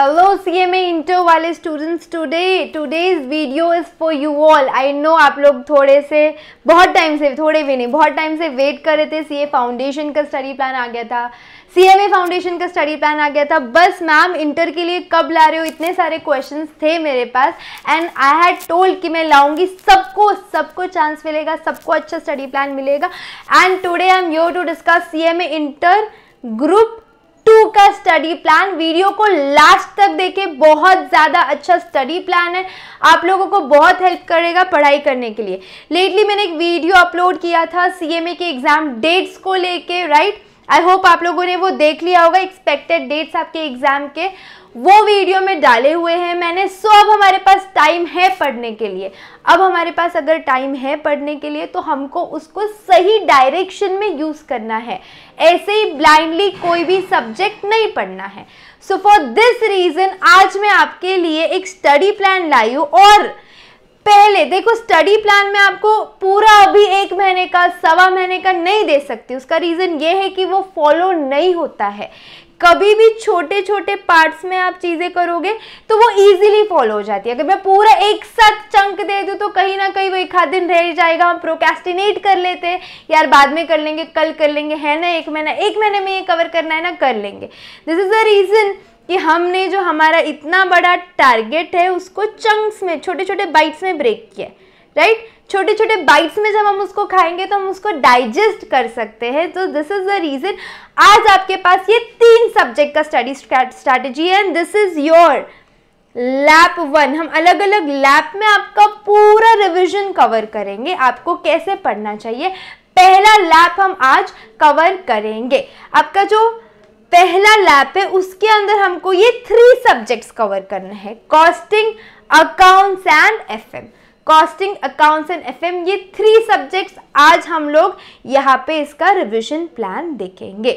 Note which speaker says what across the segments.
Speaker 1: M A inter वाले students today today's video is for you all I know आप लोग थोड़े से बहुत टाइम से थोड़े भी नहीं बहुत टाइम से वेट कर रहे थे सी ए फाउंडेशन का स्टडी प्लान आ गया था सी एम ए फाउंडेशन का स्टडी प्लान आ गया था बस मैम इंटर के लिए कब ला रहे हो इतने सारे क्वेश्चन थे मेरे पास एंड आई हैड टोल्ड कि मैं लाऊंगी सबको सबको चांस मिलेगा सबको अच्छा स्टडी प्लान मिलेगा and today I am your to discuss C M A inter group two का स्टडी प्लान वीडियो को लास्ट तक देखे बहुत ज़्यादा अच्छा स्टडी प्लान है आप लोगों को बहुत हेल्प करेगा पढ़ाई करने के लिए लेटली मैंने एक वीडियो अपलोड किया था सीएमए के एग्ज़ाम डेट्स को लेके राइट आई होप आप लोगों ने वो देख लिया होगा एक्सपेक्टेड डेट्स आपके एग्ज़ाम के वो वीडियो में डाले हुए हैं मैंने सो अब हमारे पास टाइम है पढ़ने के लिए अब हमारे पास अगर टाइम है पढ़ने के लिए तो हमको उसको सही डायरेक्शन में यूज़ करना है ऐसे ही ब्लाइंडली कोई भी सब्जेक्ट नहीं पढ़ना है सो फॉर दिस रीज़न आज मैं आपके लिए एक स्टडी प्लान लाई हूँ और पहले देखो स्टडी प्लान में आपको पूरा अभी एक महीने का सवा महीने का नहीं दे सकती उसका रीज़न ये है कि वो फॉलो नहीं होता है कभी भी छोटे छोटे पार्ट्स में आप चीज़ें करोगे तो वो इजीली फॉलो हो जाती है अगर मैं पूरा एक साथ चंक दे दूं तो कहीं ना कहीं वो एक दिन रह जाएगा हम प्रोकेस्टिनेट कर लेते हैं यार बाद में कर लेंगे कल कर लेंगे है ना एक महीना एक महीने में ये कवर करना है ना कर लेंगे दिस इज़ द रीज़न कि हमने जो हमारा इतना बड़ा टारगेट है उसको चंक्स में छोटे छोटे बाइट्स में ब्रेक किया राइट right? छोटे छोटे बाइट्स में जब हम उसको खाएंगे तो हम उसको डाइजेस्ट कर सकते हैं तो दिस इज़ द रीज़न आज आपके पास ये तीन सब्जेक्ट का स्टडी स्ट्रैटेजी है and this is your lap one हम अलग अलग लैप में आपका पूरा रिविजन कवर करेंगे आपको कैसे पढ़ना चाहिए पहला लैप हम आज कवर करेंगे आपका जो पहला लैप है उसके अंदर हमको ये थ्री सब्जेक्ट्स कवर करना है costing accounts and FM costing accounts and FM ये थ्री सब्जेक्ट्स आज हम लोग यहाँ पे इसका रिविजन प्लान देखेंगे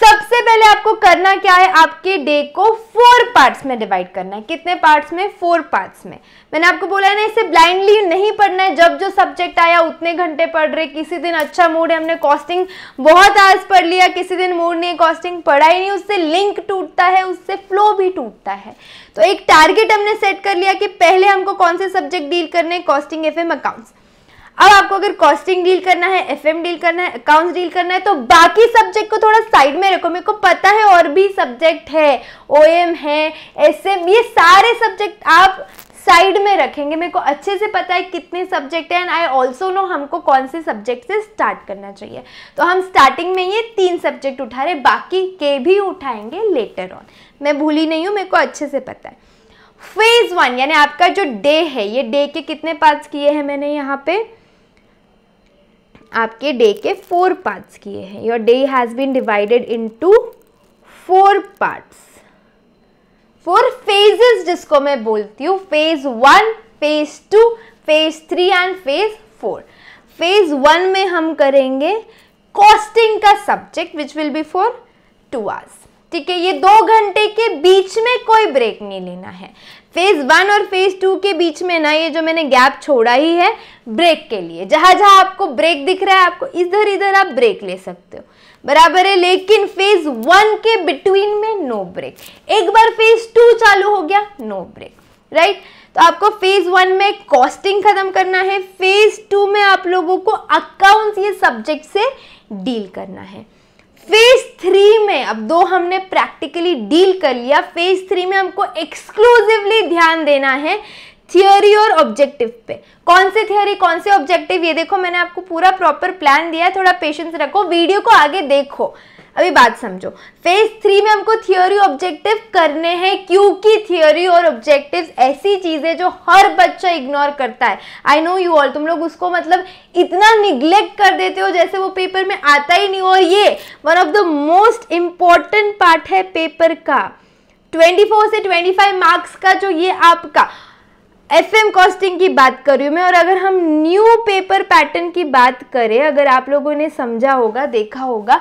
Speaker 1: सबसे पहले आपको करना क्या है आपके डे को फोर पार्ट्स में डिवाइड करना है कितने पार्ट्स में फोर पार्ट्स में मैंने आपको बोला है ना इसे ब्लाइंडली नहीं पढ़ना है जब जो सब्जेक्ट आया उतने घंटे पढ़ रहे किसी दिन अच्छा मूड है हमने कॉस्टिंग बहुत आज पढ़ लिया किसी दिन मूड नहीं कॉस्टिंग पढ़ा ही नहीं उससे लिंक टूटता है उससे फ्लो भी टूटता है तो एक टारगेट हमने सेट कर लिया कि पहले हमको कौन से सब्जेक्ट डील करने कॉस्टिंग एफ एम अकाउंट्स अब आपको अगर कॉस्टिंग डील करना है एफ डील करना है अकाउंट्स डील करना है तो बाकी सब्जेक्ट को थोड़ा साइड में रखो मेरे को पता है और भी सब्जेक्ट है ओ है एस ये सारे सब्जेक्ट आप साइड में रखेंगे मेरे को अच्छे से पता है कितने सब्जेक्ट हैं एंड आई ऑल्सो नो हमको कौन से सब्जेक्ट से स्टार्ट करना चाहिए तो हम स्टार्टिंग में ये तीन सब्जेक्ट उठा रहे बाकी के भी उठाएंगे लेटर ऑन मैं भूली नहीं हूँ मेरे को अच्छे से पता है फेज़ वन यानी आपका जो डे है ये डे के कितने पार्ट्स किए हैं मैंने यहाँ पे आपके डे के फोर पार्ट्स किए हैं your day has been divided into four parts four phases जिसको मैं बोलती हूँ phase one phase two phase three and phase four phase one में हम करेंगे कॉस्टिंग का subject which will be for two hours ठीक है ये दो घंटे के बीच में कोई ब्रेक नहीं लेना है फेज वन और फेज टू के बीच में ना ये जो मैंने गैप छोड़ा ही है ब्रेक के लिए जहां जहां आपको ब्रेक दिख रहा है आपको इधर इधर आप ब्रेक ले सकते हो बराबर है लेकिन फेज वन के बिटवीन में नो ब्रेक एक बार फेज टू चालू हो गया नो ब्रेक राइट तो आपको फेज वन में कॉस्टिंग खत्म करना है फेज टू में आप लोगों को अकाउंट्स ये सब्जेक्ट से डील करना है फेज थ्री में अब दो हमने प्रैक्टिकली डील कर लिया फेज थ्री में हमको एक्सक्लूसिवली ध्यान देना है थियोरी और ऑब्जेक्टिव पे कौन से थियोरी कौन से ऑब्जेक्टिव ये देखो मैंने आपको पूरा प्रॉपर प्लान दिया है थोड़ा पेशेंस रखो वीडियो को आगे देखो अभी बात समझो फेज थ्री में हमको थियोरी ऑब्जेक्टिव करने हैं क्योंकि थियोरी और ऑब्जेक्टिव ऐसी चीज है जो हर बच्चा इग्नोर करता है आई नो यू ऑल तुम लोग उसको मतलब इतना निग्लेक्ट कर देते हो जैसे वो पेपर में आता ही नहीं और ये one of the most important part है पेपर का 24 से 25 मार्क्स का जो ये आपका एफ एम कॉस्टिंग की बात कर रही हूँ मैं और अगर हम न्यू पेपर पैटर्न की बात करें अगर आप लोगों ने समझा होगा देखा होगा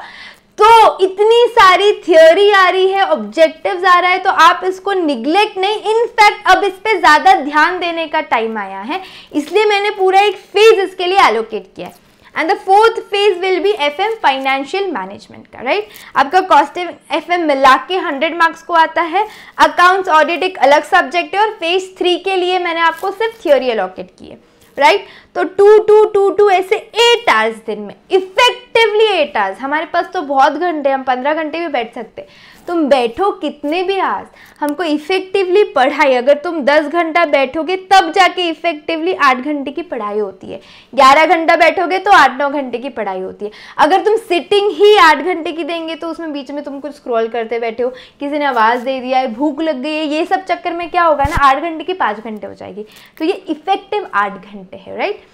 Speaker 1: तो इतनी सारी थियोरी आ रही है ऑब्जेक्टिव आ रहा है तो आप इसको निग्लेक्ट नहीं इनफैक्ट अब इस पर ज़्यादा ध्यान देने का टाइम आया है इसलिए मैंने पूरा एक फेज इसके लिए एलोकेट किया है and the fourth phase will be F M financial management का राइट आपका कॉस्ट एफ एम मिला के हंड्रेड मार्क्स को आता है अकाउंट्स ऑडिट एक अलग सब्जेक्ट है और फेज थ्री के लिए मैंने आपको सिर्फ थियोरी अलॉकेट की है राइट right? तो टू टू टू टू ऐसे एट आवर्स दिन में इफेक्टिवली एट आवर्स हमारे पास तो बहुत घंटे हम पंद्रह घंटे भी बैठ सकते तुम बैठो कितने भी आज हमको इफेक्टिवली पढ़ाई अगर तुम दस घंटा बैठोगे तब जाके इफेक्टिवली आठ घंटे की पढ़ाई होती है ग्यारह घंटा बैठोगे तो आठ नौ घंटे की पढ़ाई होती है अगर तुम सिटिंग ही आठ घंटे की देंगे तो उसमें बीच में तुम कुछ स्क्रॉल करते बैठे हो किसी ने आवाज़ दे दिया है भूख लग गई है ये सब चक्कर में क्या होगा ना आठ घंटे की पाँच घंटे हो जाएगी तो ये इफेक्टिव आठ घंटे है राइट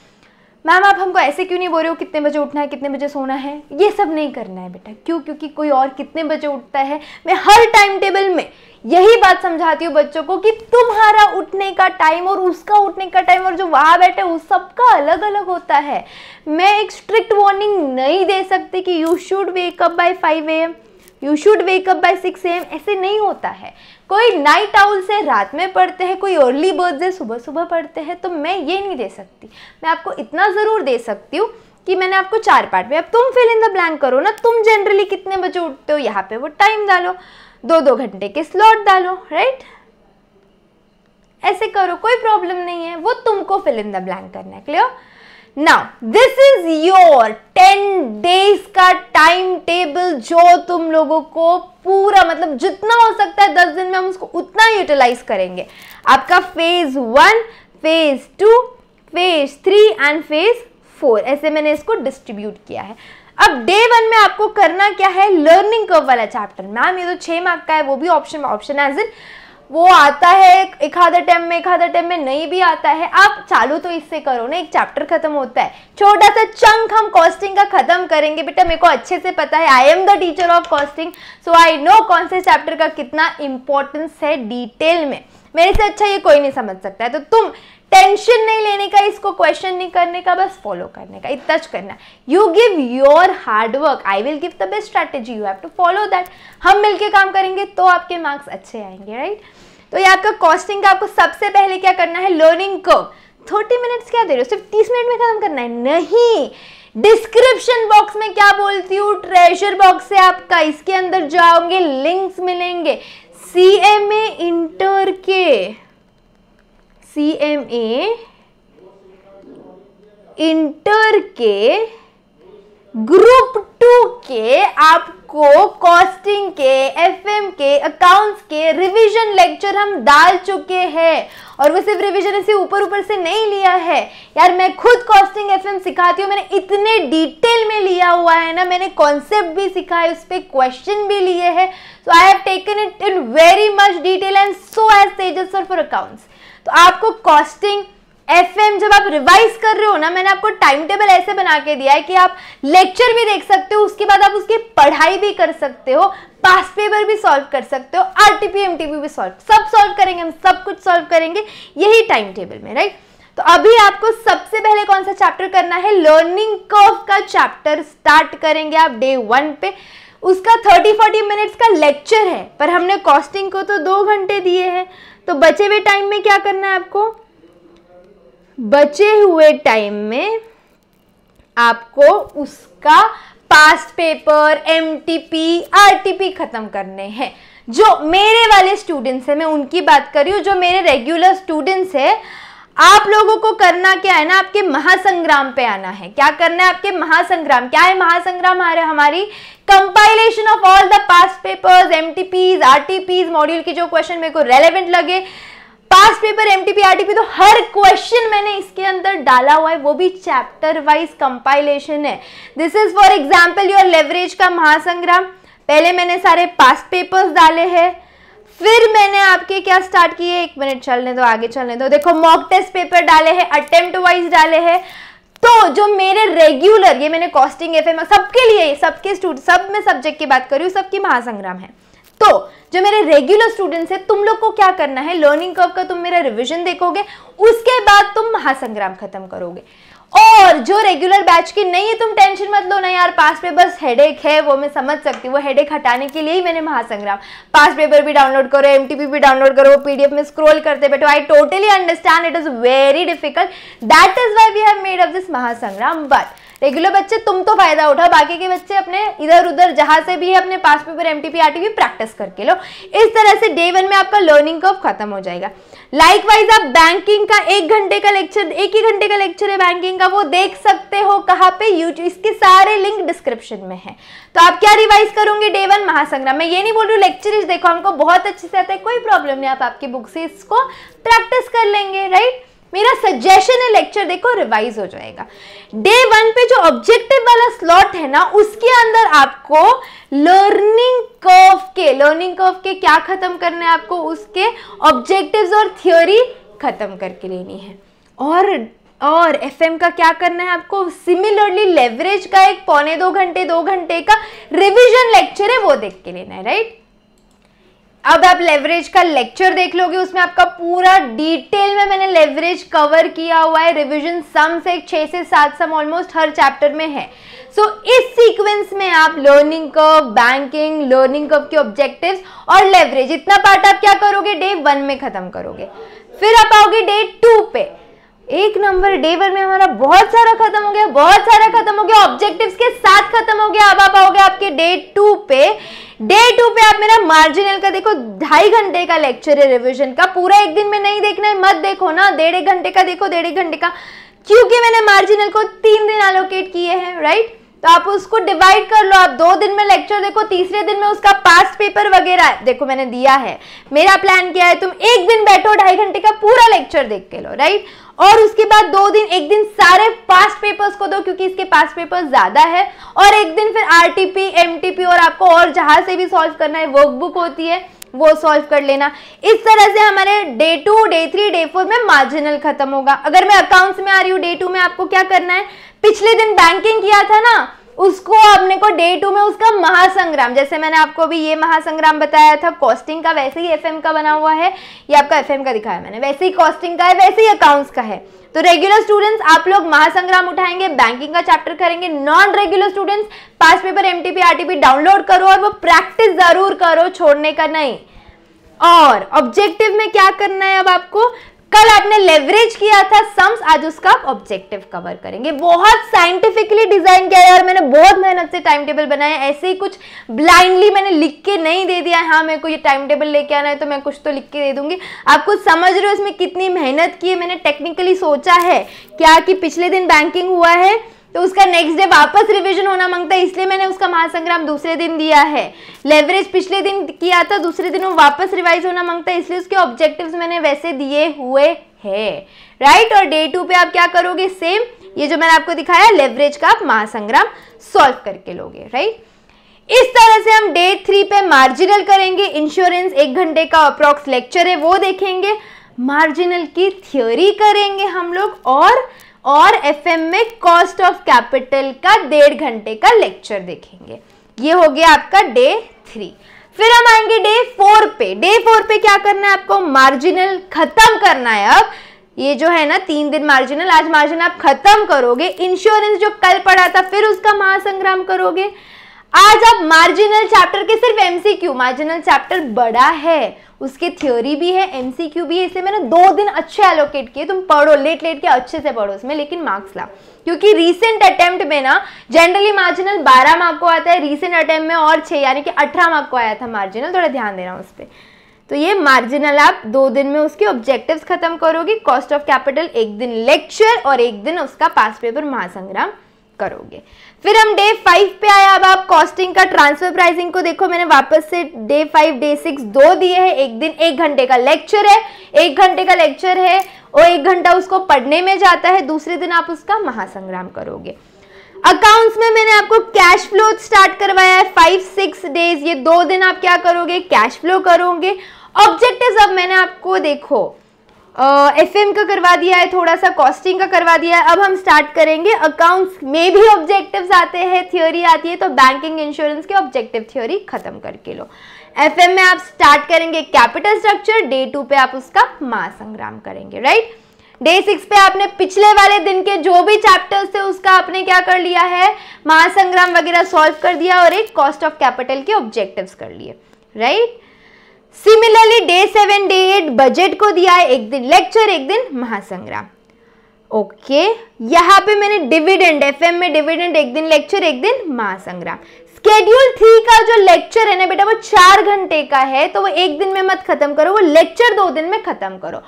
Speaker 1: मैम आप हमको ऐसे क्यों नहीं बोल रहे हो कितने बजे उठना है कितने बजे सोना है ये सब नहीं करना है बेटा क्यों क्योंकि कोई और कितने बजे उठता है मैं हर टाइम टेबल में यही बात समझाती हूँ बच्चों को कि तुम्हारा उठने का टाइम और उसका उठने का टाइम और जो वहाँ बैठे उस सबका अलग अलग होता है मैं एक स्ट्रिक्ट वार्निंग नहीं दे सकती कि you should wake up by five A M you should wake up by six A M ऐसे नहीं होता है कोई नाइट आउल से रात में पढ़ते हैं कोई अर्ली बर्थ से सुबह सुबह पढ़ते हैं तो मैं ये नहीं दे सकती मैं आपको इतना ज़रूर दे सकती हूँ कि मैंने आपको चार पार्ट में अब तुम फिल इन द ब्लैंक करो ना तुम जनरली कितने बजे उठते हो यहाँ पे वो टाइम डालो दो दो घंटे के स्लॉट डालो राइट ऐसे करो कोई प्रॉब्लम नहीं है वो तुमको फिल इन द ब्लैंक करना है clear now this is your ten days का टाइम टेबल जो तुम लोगों को पूरा मतलब जितना हो सकता है दस दिन में हम उसको उतना यूटिलाइज करेंगे आपका phase one phase two phase three and phase four ऐसे मैंने इसको डिस्ट्रीब्यूट किया है अब डे वन में आपको करना क्या है लर्निंग कर्व वाला चैप्टर मैम ये तो छह मार्क का है वो भी ऑप्शन ऑप्शन एज इन वो आता है एक टाइम में एक टाइम में नहीं भी आता है आप चालू तो इससे करो ना एक चैप्टर खत्म होता है छोटा सा चंक हम कॉस्टिंग का खत्म करेंगे बेटा मेरे को अच्छे से पता है I am the teacher of costing so I know कौन से चैप्टर का कितना इंपॉर्टेंस है डिटेल में मेरे से अच्छा ये कोई नहीं समझ सकता है तो तुम टेंशन नहीं लेने का इसको क्वेश्चन नहीं करने का बस फॉलो करने का इतना करना you give your hard work I will give the best strategy you have to follow that हम मिलके काम करेंगे तो आपके मार्क्स अच्छे आएंगे राइट तो ये आपका कॉस्टिंग का आपको सबसे पहले क्या करना है लर्निंग को थर्टी मिनट्स क्या दे रहे हो सिर्फ तीस मिनट में खत्म करना है नहीं डिस्क्रिप्शन बॉक्स में क्या बोलती हूँ ट्रेजर बॉक्स है आपका इसके अंदर जाओगे लिंक्स मिलेंगे सी एम ए इंटर के सी एम ए इंटर के ग्रुप टू के आपको कॉस्टिंग के एफएम के अकाउंट्स के रिवीजन लेक्चर हम डाल चुके हैं और वो सिर्फ रिवीजन ऐसे ऊपर ऊपर से नहीं लिया है यार मैं खुद कॉस्टिंग एफएम सिखाती हूँ मैंने इतने डिटेल में लिया हुआ है ना मैंने कॉन्सेप्ट भी सिखा है उस पर क्वेश्चन भी लिए हैं so I have taken it in very much detail and so as तेजस फॉर अकाउंट्स तो आपको कॉस्टिंग एफ जब आप रिवाइज कर रहे हो ना मैंने आपको टाइम टेबल ऐसे बना के दिया है कि आप लेक्चर भी देख सकते हो उसके बाद आप उसकी पढ़ाई भी कर सकते हो पास पेपर भी सॉल्व कर सकते हो आर टी भी सॉल्व सब सॉल्व करेंगे हम सब कुछ सॉल्व करेंगे यही टाइम टेबल में राइट तो अभी आपको सबसे पहले कौन सा चैप्टर करना है लर्निंग कर्व का चैप्टर स्टार्ट करेंगे आप डे वन पे उसका थर्टी फोर्टी मिनट्स का लेक्चर है पर हमने कॉस्टिंग को तो दो घंटे दिए हैं तो बचे हुए टाइम में क्या करना है आपको बचे हुए टाइम में आपको उसका पास्ट पेपर एम टी ख़त्म करने हैं जो मेरे वाले स्टूडेंट्स हैं मैं उनकी बात कर रही हूँ जो मेरे रेगुलर स्टूडेंट्स हैं आप लोगों को करना क्या है ना आपके महासंग्राम पे आना है क्या करना है आपके महासंग्राम क्या है महासंग्राम हमारी compilation of all the past papers MTPs RTPs module के जो क्वेश्चन मेरे को रेलेवेंट लगे पास पेपर एमटीपी आरटीपी तो हर क्वेश्चन मैंने इसके अंदर डाला हुआ है वो भी चैप्टर वाइज कंपाइलेशन है this is for example your leverage का महासंग्राम पहले मैंने सारे पास्ट पेपर्स डाले हैं फिर मैंने आपके क्या स्टार्ट किए एक मिनट चलने दो आगे चलने दो देखो मॉक टेस्ट पेपर डाले हैं अटेम्प्ट वाइज डाले हैं तो जो मेरे रेगुलर ये मैंने कॉस्टिंग एफ एम सबके लिए सबके स्टूडेंट सब मैं सब्जेक्ट की बात करी हूँ सबकी महासंग्राम है तो जो मेरे रेगुलर स्टूडेंट्स हैं तुम लोग को क्या करना है लर्निंग कर्व का तुम मेरा रिविजन देखोगे उसके बाद तुम महासंग्राम खत्म करोगे और जो रेगुलर बैच की नहीं है तुम टेंशन मत लो ना यार पास पेपर्स हेड हेडेक है वो मैं समझ सकती हूँ वो हेडेक हटाने के लिए ही मैंने महासंग्राम पास पेपर भी डाउनलोड करो एम भी डाउनलोड करो पीडीएफ में स्क्रॉल करते बैठो I totally understand it is very difficult that is why we have made of this Mahasangram but regular बच्चे तुम तो फायदा उठाओ बाकी के बच्चे अपने इधर उधर जहां से भी है अपने पास पेपर एम टी प्रैक्टिस करके लो इस तरह से डे वन में आपका लर्निंग कर्व खत्म हो जाएगा लाइक वाइज आप बैंकिंग का एक घंटे का लेक्चर एक ही घंटे का लेक्चर है बैंकिंग का वो देख सकते हो कहाँ पे यूट्यूब इसके सारे लिंक डिस्क्रिप्शन में है तो आप क्या रिवाइज करोगे डे वन महासंग्राम मैं ये नहीं बोल रही हूँ लेक्चर देखो हमको बहुत अच्छे से आता है कोई प्रॉब्लम नहीं आप आपकी बुक से इसको प्रैक्टिस कर लेंगे राइट right? मेरा सजेशन है लेक्चर देखो रिवाइज हो जाएगा डे वन पे जो ऑब्जेक्टिव वाला स्लॉट है ना उसके अंदर आपको लर्निंग कर्व के लर्निंग कर्व के क्या खत्म करने हैं आपको उसके ऑब्जेक्टिव्स और थ्योरी खत्म करके लेनी है और और एफएम का क्या करना है आपको सिमिलरली लेवरेज का एक पौने दो घंटे दो घंटे का रिविजन लेक्चर है वो देख के लेना है राइट अब आप लेवरेज का लेक्चर देख लोगे उसमें आपका पूरा डिटेल में मैंने लेवरेज कवर किया हुआ है रिवीजन सम से छः से सात सम ऑलमोस्ट हर चैप्टर में है सो so, इस सीक्वेंस में आप learning curve banking learning curve के ऑब्जेक्टिव्स और लेवरेज इतना पार्ट आप क्या करोगे डे वन में खत्म करोगे फिर आप आओगे डे टू पे एक नंबर डे वन में हमारा बहुत सारा खत्म हो गया बहुत सारा खत्म हो गया ऑब्जेक्टिव्स के साथ खत्म हो गया अब आप आओगे आपके डे टू पे डे टू पे आप मेरा मार्जिनल का देखो ढाई घंटे का लेक्चर है रिविजन का पूरा एक दिन में नहीं देखना है मत देखो ना डेढ़ घंटे का देखो डेढ़ घंटे का क्योंकि मैंने मार्जिनल को तीन दिन एलोकेट किए हैं राइट तो आप उसको डिवाइड कर लो आप दो दिन में लेक्चर देखो तीसरे दिन में उसका पास्ट पेपर वगैरह देखो मैंने दिया है मेरा प्लान क्या है तुम एक दिन बैठो ढाई घंटे का पूरा लेक्चर देख के लो राइट और उसके बाद दो दिन एक दिन सारे पास्ट पेपर्स को दो क्योंकि इसके पास्ट पेपर ज़्यादा है और एक दिन फिर आरटीपी पी और आपको और जहां से भी सॉल्व करना है वर्कबुक होती है वो सॉल्व कर लेना इस तरह से हमारे day two day three day four में मार्जिनल खत्म होगा अगर मैं अकाउंट्स में आ रही हूँ डे टू में आपको क्या करना है पिछले दिन बैंकिंग किया था ना उसको अपने को डे टू में उसका महासंग्राम जैसे मैंने आपको अभी ये महासंग्राम बताया था कॉस्टिंग का वैसे ही एफएम का बना हुआ है ये आपका एफएम का दिखाया मैंने वैसे ही कॉस्टिंग का है वैसे ही अकाउंट्स का है तो रेगुलर स्टूडेंट्स आप लोग महासंग्राम उठाएंगे बैंकिंग का चैप्टर करेंगे non regular students past paper M T download करो और वो प्रैक्टिस जरूर करो छोड़ने का नहीं और ऑब्जेक्टिव में क्या करना है अब आपको कल आपने लेवरेज किया था सम्स आज उसका आप ऑब्जेक्टिव कवर करेंगे बहुत साइंटिफिकली डिजाइन किया यार मैंने बहुत मेहनत से टाइम टेबल बनाया ऐसे ही कुछ ब्लाइंडली मैंने लिख के नहीं दे दिया हाँ मेरे को ये टाइम टेबल लेके आना है तो मैं कुछ तो लिख के दे दूंगी आप कुछ समझ रहे हो इसमें कितनी मेहनत की है मैंने टेक्निकली सोचा है क्या कि पिछले दिन बैंकिंग हुआ है तो उसका नेक्स्ट डे वापस रिवीजन होना मांगता है इसलिए मैंने उसका महासंग्राम दूसरे दिन दिया है लेवरेज पिछले दिन किया था दूसरे दिन वो वापस रिवाइज होना मांगता है इसलिए उसके ऑब्जेक्टिव्स मैंने वैसे दिए हुए है राइट और डे टू पे आप क्या करोगे सेम ये जो मैंने आपको दिखाया लेवरेज का आप महासंग्राम सॉल्व करके लोगे राइट इस तरह से हम डे थ्री पे मार्जिनल करेंगे इंश्योरेंस एक घंटे का अप्रोक्स लेक्चर है वो देखेंगे मार्जिनल की थ्योरी करेंगे हम लोग और और एफ में कॉस्ट ऑफ कैपिटल का डेढ़ घंटे का लेक्चर देखेंगे ये हो गया आपका डे थ्री फिर हम आएंगे डे फोर पे डे फोर पे क्या करना है आपको मार्जिनल खत्म करना है अब ये जो है ना तीन दिन मार्जिनल आज मार्जिन आप खत्म करोगे इंश्योरेंस जो कल पड़ा था फिर उसका महासंग्राम करोगे आज आप मार्जिनल चैप्टर के सिर्फ एमसीक्यू मार्जिनल चैप्टर बड़ा है उसके थ्योरी भी है एमसीक्यू भी है इसलिए मैंने दो दिन अच्छे एलोकेट किए तुम पढ़ो लेट लेट के अच्छे से पढ़ो उसमें लेकिन मार्क्स ला क्योंकि रीसेंट अटेम्प्ट में ना जनरली मार्जिनल 12 मार्क को आता है रीसेंट अटेम्प्ट में और छः यानी कि 18 मार्क को आया था मार्जिनल थोड़ा ध्यान दे रहा हूँ उस पर तो ये मार्जिनल आप दो दिन में उसके ऑब्जेक्टिव्स खत्म करोगे कॉस्ट ऑफ कैपिटल एक दिन लेक्चर और एक दिन उसका पास पेपर महासंग्राम करोगे फिर हम डे फाइव पे आए अब आप कॉस्टिंग का ट्रांसफर प्राइसिंग को देखो मैंने वापस से डे फाइव डे सिक्स दो दिए हैं एक दिन एक घंटे का लेक्चर है एक घंटे का लेक्चर है और एक घंटा उसको पढ़ने में जाता है दूसरे दिन आप उसका महासंग्राम करोगे अकाउंट्स में मैंने आपको कैश फ्लो स्टार्ट करवाया है फाइव सिक्स डेज ये दो दिन आप क्या करोगे कैश फ्लो करोगे ऑब्जेक्टिव अब मैंने आपको देखो एफ uh, का करवा दिया है थोड़ा सा कॉस्टिंग का करवा दिया है अब हम स्टार्ट करेंगे अकाउंट्स में भी ऑब्जेक्टिव्स आते हैं थ्योरी आती है तो बैंकिंग इंश्योरेंस की ऑब्जेक्टिव थ्योरी खत्म करके लो एफ में आप स्टार्ट करेंगे कैपिटल स्ट्रक्चर डे टू पे आप उसका महासंग्राम करेंगे राइट डे सिक्स पे आपने पिछले वाले दिन के जो भी चैप्टर्स थे उसका आपने क्या कर लिया है महासंग्राम वगैरह सॉल्व कर दिया और एक कॉस्ट ऑफ कैपिटल के ऑब्जेक्टिव कर लिए right similarly day seven day eight budget को दिया है एक दिन लेक्चर एक दिन महासंग्राम ओके okay, यहाँ पे मैंने डिविडेंड एफएम में डिविडेंड एक दिन लेक्चर एक दिन महासंग्राम स्केड्यूल थ्री का जो लेक्चर है ना बेटा वो चार घंटे का है तो वो एक दिन में मत खत्म करो वो लेक्चर दो दिन में खत्म करो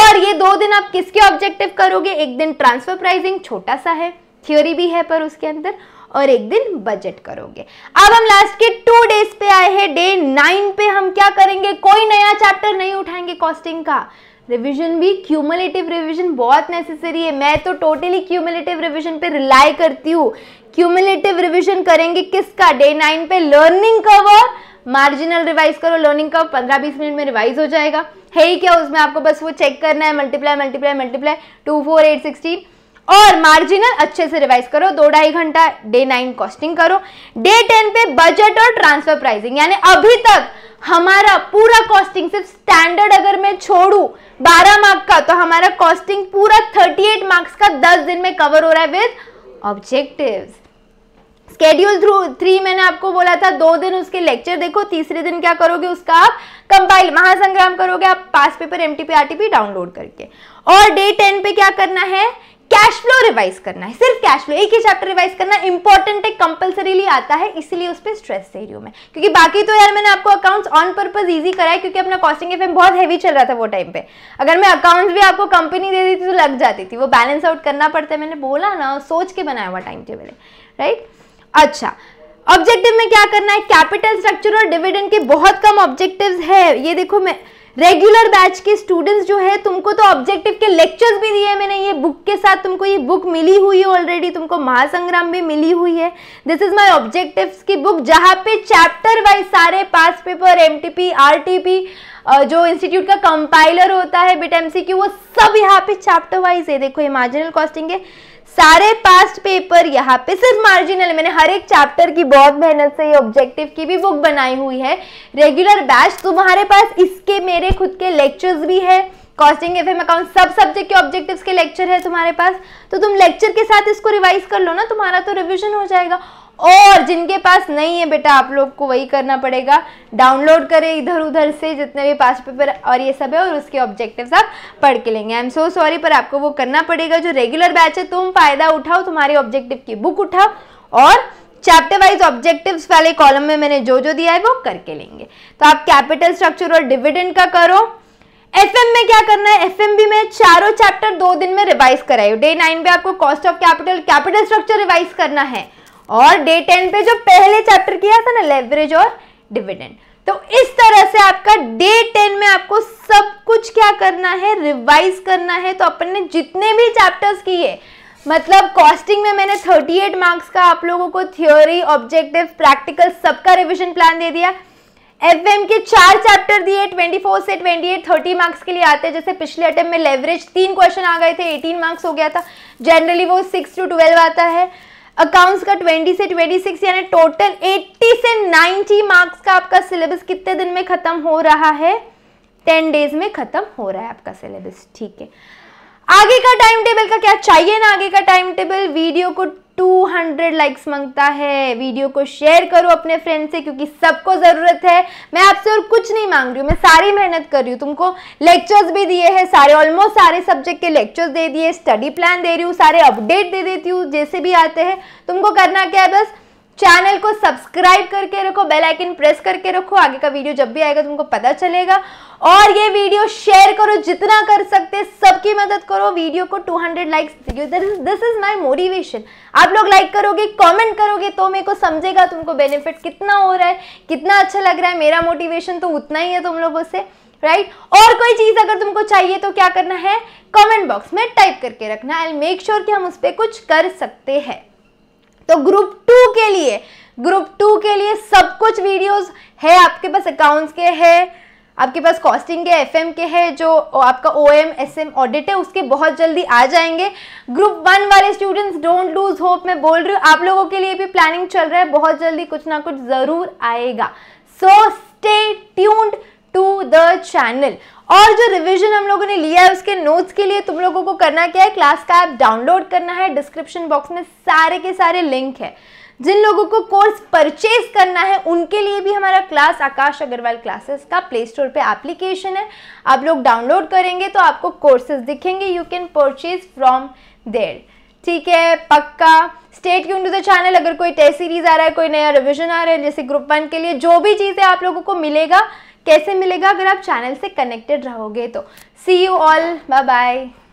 Speaker 1: और ये दो दिन आप किसके ऑब्जेक्टिव करोगे एक दिन ट्रांसफर प्राइजिंग छोटा सा है थ्योरी भी है पर उसके अंदर और एक दिन बजट करोगे अब हम लास्ट के टू डेज पे आए हैं डे नाइन पे हम क्या करेंगे कोई नया चैप्टर नहीं उठाएंगे कॉस्टिंग का रिविजन भी क्यूमुलेटिव रिविजन बहुत नेसेसरी है मैं तो टोटली क्यूमुलेटिव रिविजन पे रिलाई करती हूँ क्यूमुलेटिव रिविजन करेंगे किसका डे नाइन पे लर्निंग कवर मार्जिनल रिवाइज करो लर्निंग कवर पंद्रह बीस मिनट में रिवाइज हो जाएगा है ही क्या उसमें आपको बस वो चेक करना है multiply multiply multiply two four eight sixteen और मार्जिनल अच्छे से रिवाइज करो दो ढाई घंटा डे नाइन कॉस्टिंग करो डे टेन पे बजट और ट्रांसफर प्राइसिंग यानी अभी तक हमारा पूरा कॉस्टिंग सिर्फ स्टैंडर्ड अगर मैं छोड़ू 12 मार्क का तो हमारा कॉस्टिंग पूरा 38 मार्क्स का 10 दिन में कवर हो रहा है with objectives schedule through three मैंने आपको बोला था दो दिन उसके लेक्चर देखो तीसरे दिन क्या करोगे उसका आप कंपाइल महासंग्राम करोगे आप past paper M T download करके और डे टेन पे क्या करना है कैश फ्लो रिवाइज करना है सिर्फ कैश फ्लो एक ही चैप्टर रिवाइज करना इंपॉर्टेंट है कंपलसरीली आता है इसीलिए उस पर स्ट्रेस दे रही हूँ मैं क्योंकि बाकी तो यार मैंने आपको अकाउंट्स ऑन पर्पज ईजी कराया क्योंकि अपना कॉस्टिंग एफ बहुत हैवी चल रहा था वो टाइम पे अगर मैं अकाउंट्स भी आपको कंपनी दे देती तो लग जाती थी वो बैलेंस आउट करना पड़ता है मैंने बोला ना सोच के बनाया हुआ टाइम टेबल है राइट अच्छा ऑब्जेक्टिव में क्या करना है कैपिटल स्ट्रक्चर और डिविडेंड के बहुत कम ऑब्जेक्टिव्स है ये देखो मैं रेगुलर बैच के स्टूडेंट्स जो है तुमको तो ऑब्जेक्टिव के लेक्चर्स भी दिए मैंने ये बुक के साथ तुमको ये बुक मिली हुई है ऑलरेडी तुमको महासंग्राम भी मिली हुई है दिस इज माय ऑब्जेक्टिव्स की बुक जहाँ पे चैप्टर वाइज सारे पास पेपर एम आरटीपी जो इंस्टीट्यूट का कंपाइलर होता है बिट एम वो सब यहाँ पे चैप्टर वाइज है देखो ये मार्जिनल कॉस्टिंग है सारे पास्ट पेपर यहाँ पे सिर्फ मार्जिनल मैंने हर एक चैप्टर की बहुत मेहनत से ये ऑब्जेक्टिव की भी बुक बनाई हुई है रेगुलर बैच तुम्हारे पास इसके मेरे खुद के लेक्चर्स भी है कॉस्टिंग एफ एम अकाउंट सब सब्जेक्ट के ऑब्जेक्टिव्स के लेक्चर है तुम्हारे पास तो तुम लेक्चर के साथ इसको रिवाइज कर लो ना तुम्हारा तो रिविजन हो जाएगा और जिनके पास नहीं है बेटा आप लोग को वही करना पड़ेगा डाउनलोड करें इधर उधर से जितने भी पास पेपर और ये सब है और उसके ऑब्जेक्टिव्स आप पढ़ के लेंगे आई एम सो सॉरी पर आपको वो करना पड़ेगा जो रेगुलर बैच है तुम फ़ायदा उठाओ तुम्हारे ऑब्जेक्टिव की बुक उठाओ और चैप्टर वाइज ऑब्जेक्टिव्स वाले कॉलम में मैंने जो जो दिया है वो करके लेंगे तो आप कैपिटल स्ट्रक्चर और डिविडेंड का करो एफएम में क्या करना है एफएम भी मैं चारों चैप्टर दो दिन में रिवाइज कराई डे नाइन पे आपको cost of capital capital structure revise करना है और डे टेन पे जो पहले चैप्टर किया था ना लेवरेज और डिविडेंड तो इस तरह से आपका डे टेन में आपको सब कुछ क्या करना है रिवाइज करना है तो अपन ने जितने भी चैप्टर्स किए मतलब कॉस्टिंग में मैंने 38 मार्क्स का आप लोगों को थ्योरी ऑब्जेक्टिव प्रैक्टिकल सबका रिविजन प्लान दे दिया एफ के चार चैप्टर दिए 24 से 28 30 मार्क्स के लिए आते हैं जैसे पिछले अटेम्प में लेवरेज तीन क्वेश्चन आ गए थे 18 मार्क्स हो गया था जनरली वो 6 टू 12 आता है अकाउंट्स का 20 से 26 यानी टोटल 80 से 90 मार्क्स का आपका सिलेबस कितने दिन में ख़त्म हो रहा है 10 डेज में ख़त्म हो रहा है आपका सिलेबस ठीक है आगे का टाइम टेबल का क्या चाहिए ना आगे का टाइम टेबल वीडियो को 200 लाइक्स मांगता है वीडियो को शेयर करो अपने फ्रेंड से क्योंकि सबको ज़रूरत है मैं आपसे और कुछ नहीं मांग रही हूँ मैं सारी मेहनत कर रही हूँ तुमको लेक्चर्स भी दिए हैं सारे ऑलमोस्ट सारे सब्जेक्ट के लेक्चर्स दे दिए स्टडी प्लान दे रही हूँ सारे अपडेट दे देती हूँ जैसे भी आते हैं तुमको करना क्या है बस चैनल को सब्सक्राइब करके रखो बेल आइकन प्रेस करके रखो आगे का वीडियो जब भी आएगा तो तुमको पता चलेगा और ये वीडियो शेयर करो जितना कर सकते सबकी मदद करो वीडियो को 200 likes this is my motivation आप लोग लाइक करोगे कमेंट करोगे तो मेरे को समझेगा तुमको बेनिफिट कितना हो रहा है कितना अच्छा लग रहा है मेरा मोटिवेशन तो उतना ही है तुम लोगों से राइट right? और कोई चीज़ अगर तुमको चाहिए तो क्या करना है कमेंट बॉक्स में टाइप करके रखना आई मेक श्योर कि हम उस पर कुछ कर सकते हैं तो ग्रुप टू के लिए ग्रुप टू के लिए सब कुछ वीडियोस है आपके पास अकाउंट्स के है आपके पास कॉस्टिंग के एफएम के है जो आपका O M S M audit है उसके बहुत जल्दी आ जाएंगे ग्रुप वन वाले स्टूडेंट्स डोंट लूज होप मैं बोल रही हूँ आप लोगों के लिए भी प्लानिंग चल रहा है बहुत जल्दी कुछ ना कुछ ज़रूर आएगा so stay tuned to the channel और जो रिवीजन हम लोगों ने लिया है उसके नोट्स के लिए तुम लोगों को करना क्या है क्लास का ऐप डाउनलोड करना है डिस्क्रिप्शन बॉक्स में सारे के सारे लिंक है जिन लोगों को कोर्स परचेज करना है उनके लिए भी हमारा क्लास आकाश अग्रवाल क्लासेस का प्ले स्टोर पे एप्लीकेशन है आप लोग डाउनलोड करेंगे तो आपको कोर्सेज दिखेंगे you can purchase from there ठीक है पक्का stay tune to the channel अगर कोई टेस्ट सीरीज आ रहा है कोई नया रिविजन आ रहा है जैसे ग्रुप वन के लिए जो भी चीज़ें आप लोगों को मिलेगा कैसे मिलेगा अगर आप चैनल से कनेक्टेड रहोगे तो see you all bye bye